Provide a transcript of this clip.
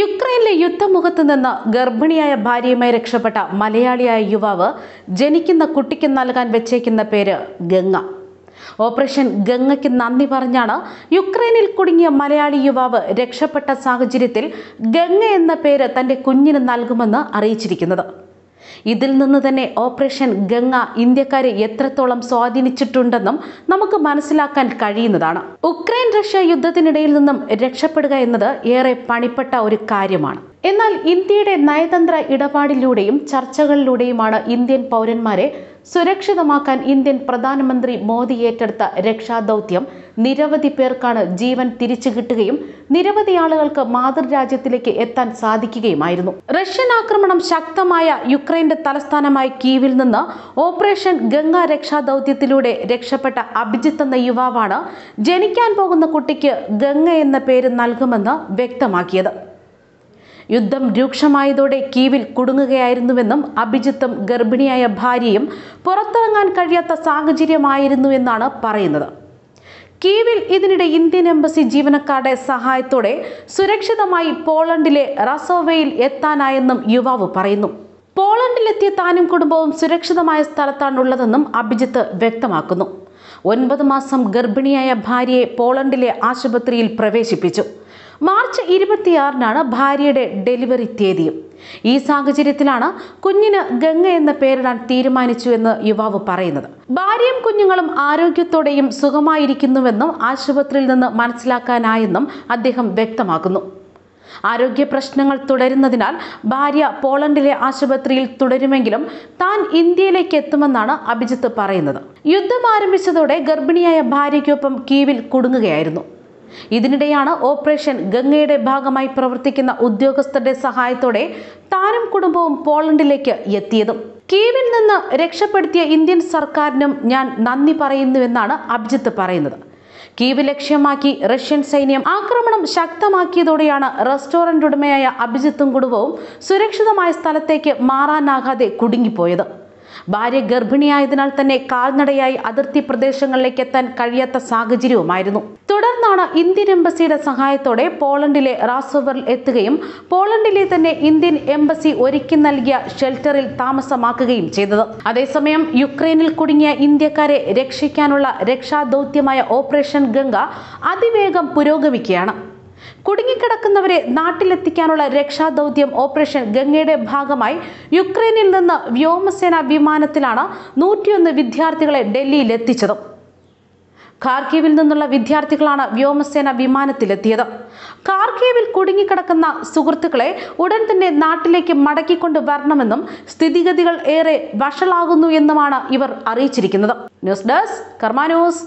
യുക്രൈനിലെ യുദ്ധമുഖത്ത് നിന്ന് ഗർഭിണിയായ ഭാര്യയുമായി രക്ഷപ്പെട്ട മലയാളിയായ യുവാവ് ജനിക്കുന്ന കുട്ടിക്ക് നൽകാൻ വെച്ചേക്കുന്ന പേര് ഗംഗ ഓപ്പറേഷൻ ഗംഗയ്ക്ക് നന്ദി പറഞ്ഞാണ് യുക്രൈനിൽ കുടുങ്ങിയ മലയാളി യുവാവ് രക്ഷപ്പെട്ട സാഹചര്യത്തിൽ ഗംഗ എന്ന പേര് തന്റെ കുഞ്ഞിന് നൽകുമെന്ന് അറിയിച്ചിരിക്കുന്നത് ഇതിൽ നിന്ന് തന്നെ ഓപ്പറേഷൻ ഗംഗ ഇന്ത്യക്കാരെ എത്രത്തോളം സ്വാധീനിച്ചിട്ടുണ്ടെന്നും നമുക്ക് മനസ്സിലാക്കാൻ കഴിയുന്നതാണ് ഉക്രൈൻ റഷ്യ യുദ്ധത്തിനിടയിൽ നിന്നും രക്ഷപ്പെടുക എന്നത് ഏറെ പണിപ്പെട്ട ഒരു കാര്യമാണ് എന്നാൽ ഇന്ത്യയുടെ നയതന്ത്ര ഇടപാടിലൂടെയും ചർച്ചകളിലൂടെയുമാണ് ഇന്ത്യൻ പൗരന്മാരെ സുരക്ഷിതമാക്കാൻ ഇന്ത്യൻ പ്രധാനമന്ത്രി മോദി ഏറ്റെടുത്ത രക്ഷാദൗത്യം നിരവധി പേർക്കാണ് ജീവൻ തിരിച്ചു കിട്ടുകയും നിരവധി ആളുകൾക്ക് മാതൃരാജ്യത്തിലേക്ക് എത്താൻ സാധിക്കുകയുമായിരുന്നു റഷ്യൻ ആക്രമണം ശക്തമായ യുക്രൈന്റെ തലസ്ഥാനമായ കീവിൽ നിന്ന് ഓപ്പറേഷൻ ഗംഗ രക്ഷാദൗത്യത്തിലൂടെ രക്ഷപ്പെട്ട അഭിജിത്ത് എന്ന യുവാവാണ് ജനിക്കാൻ പോകുന്ന കുട്ടിക്ക് ഗംഗ എന്ന പേര് നൽകുമെന്ന് വ്യക്തമാക്കിയത് യുദ്ധം രൂക്ഷമായതോടെ കീവിൽ കുടുങ്ങുകയായിരുന്നുവെന്നും അഭിജിത്തും ഗർഭിണിയായ ഭാര്യയും പുറത്തിറങ്ങാൻ കഴിയാത്ത സാഹചര്യമായിരുന്നുവെന്നാണ് എന്നാണ് പറയുന്നത് കീവിൽ ഇതിനിടെ ഇന്ത്യൻ എംബസി ജീവനക്കാരുടെ സഹായത്തോടെ സുരക്ഷിതമായി പോളണ്ടിലെ റസോവയിൽ എത്താനായെന്നും യുവാവ് പറയുന്നു പോളണ്ടിലെത്തിയ താനും കുടുംബവും സുരക്ഷിതമായ സ്ഥലത്താണുള്ളതെന്നും അഭിജിത്ത് വ്യക്തമാക്കുന്നു ഒൻപത് മാസം ഗർഭിണിയായ ഭാര്യയെ പോളണ്ടിലെ ആശുപത്രിയിൽ പ്രവേശിപ്പിച്ചു മാർച്ച് ഇരുപത്തിയാറിനാണ് ഭാര്യയുടെ ഡെലിവറി തീയതിയും ഈ സാഹചര്യത്തിലാണ് കുഞ്ഞിന് ഗംഗ എന്ന പേരിടാൻ തീരുമാനിച്ചു എന്ന് യുവാവ് പറയുന്നത് ഭാര്യയും കുഞ്ഞുങ്ങളും ആരോഗ്യത്തോടെയും സുഖമായിരിക്കുന്നുവെന്നും ആശുപത്രിയിൽ നിന്ന് മനസ്സിലാക്കാനായെന്നും അദ്ദേഹം വ്യക്തമാക്കുന്നു ആരോഗ്യ പ്രശ്നങ്ങൾ തുടരുന്നതിനാൽ ഭാര്യ പോളണ്ടിലെ ആശുപത്രിയിൽ തുടരുമെങ്കിലും താൻ ഇന്ത്യയിലേക്ക് എത്തുമെന്നാണ് അഭിജിത്ത് പറയുന്നത് യുദ്ധം ആരംഭിച്ചതോടെ ഗർഭിണിയായ ഭാര്യയ്ക്കൊപ്പം കീവിൽ കുടുങ്ങുകയായിരുന്നു ഇതിനിടെയാണ് ഓപ്പറേഷൻ ഗംഗയുടെ ഭാഗമായി പ്രവർത്തിക്കുന്ന ഉദ്യോഗസ്ഥരുടെ സഹായത്തോടെ താരം കുടുംബവും പോളണ്ടിലേക്ക് എത്തിയതും കീവിൽ നിന്ന് രക്ഷപ്പെടുത്തിയ ഇന്ത്യൻ സർക്കാരിനും ഞാൻ നന്ദി പറയുന്നുവെന്നാണ് അഭിജിത്ത് പറയുന്നത് കീവ് ലക്ഷ്യമാക്കി റഷ്യൻ സൈന്യം ആക്രമണം ശക്തമാക്കിയതോടെയാണ് റെസ്റ്റോറന്റ് ഉടമയായ അഭിജിത്തും കുടുംബവും സുരക്ഷിതമായ സ്ഥലത്തേക്ക് മാറാനാകാതെ കുടുങ്ങിപ്പോയത് ഭാര്യ ഗർഭിണിയായതിനാൽ തന്നെ കാൽനടയായി അതിർത്തി പ്രദേശങ്ങളിലേക്ക് എത്താൻ കഴിയാത്ത സാഹചര്യവുമായിരുന്നു തുടർന്നാണ് ഇന്ത്യൻ എംബസിയുടെ സഹായത്തോടെ പോളണ്ടിലെ റാസോവറിൽ എത്തുകയും പോളണ്ടിലെ തന്നെ ഇന്ത്യൻ എംബസി ഒരുക്കി നൽകിയ ഷെൽട്ടറിൽ താമസമാക്കുകയും ചെയ്തത് അതേസമയം യുക്രൈനിൽ കുടുങ്ങിയ ഇന്ത്യക്കാരെ രക്ഷിക്കാനുള്ള രക്ഷാദൌത്യമായ ഓപ്പറേഷൻ ഗംഗ അതിവേഗം പുരോഗമിക്കുകയാണ് കുടുങ്ങിക്കിടക്കുന്നവരെ നാട്ടിലെത്തിക്കാനുള്ള രക്ഷാദൌത്യം ഓപ്പറേഷൻ ഗംഗയുടെ ഭാഗമായി യുക്രൈനിൽ നിന്ന് വ്യോമസേന വിമാനത്തിലാണ് നൂറ്റിയൊന്ന് വിദ്യാർത്ഥികളെ ഡൽഹിയിൽ എത്തിച്ചത് ഖാർക്കീവിൽ നിന്നുള്ള വിദ്യാർത്ഥികളാണ് വ്യോമസേന വിമാനത്തിലെത്തിയത് ഖാർക്കീവിൽ കുടുങ്ങിക്കിടക്കുന്ന സുഹൃത്തുക്കളെ ഉടൻ തന്നെ നാട്ടിലേക്ക് മടക്കിക്കൊണ്ട് വരണമെന്നും സ്ഥിതിഗതികൾ ഏറെ വഷളാകുന്നു എന്നുമാണ് ഇവർ അറിയിച്ചിരിക്കുന്നത് ന്യൂസ് ഡെസ്ക് കർമാനോസ്